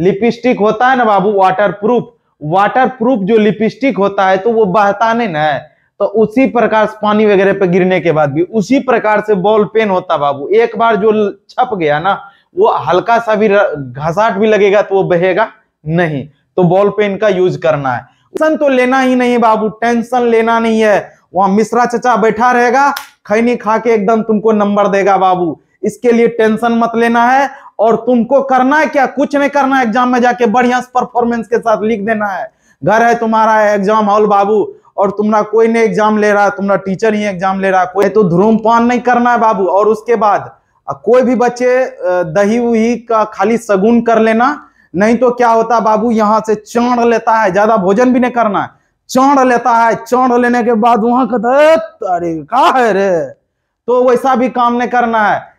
lipstick होता है ना बाबू वाटर प्रूफ वाटर प्रूफ जो लिपस्टिक होता है तो वो बहता नहीं ना है तो उसी प्रकार से पानी वगैरह पे गिरने के बाद भी उसी प्रकार से बॉल पेन होता बाबू एक बार जो छप गया ना वो हल्का सा भी घसाट भी लगेगा तो वो बहेगा नहीं तो बॉल पेन का यूज करना है टेंशन तो लेना ही नहीं बाबू टेंशन लेना नहीं है वहां मिश्रा चचा बैठा रहेगा खैनी खा के एकदम तुमको नंबर देगा बाबू इसके लिए टेंशन मत लेना है और तुमको करना है क्या कुछ नहीं करना है एग्जाम में जाके बढ़िया परफॉर्मेंस के साथ लिख देना है घर है तुम्हारा एग्जाम हॉल बाबू और तुम्हारा कोई नहीं एग्जाम ले रहा है तुम्हारा टीचर ही एग्जाम ले रहा है कोई तो ध्रूमपान नहीं करना है बाबू और उसके बाद कोई भी बच्चे दही उही का खाली सगुन कर लेना नहीं तो क्या होता बाबू यहाँ से चौड़ लेता है ज्यादा भोजन भी नहीं करना है चौड़ लेता है चौड़ लेने के बाद वहां कहता अरे है रे तो वैसा भी काम नहीं करना है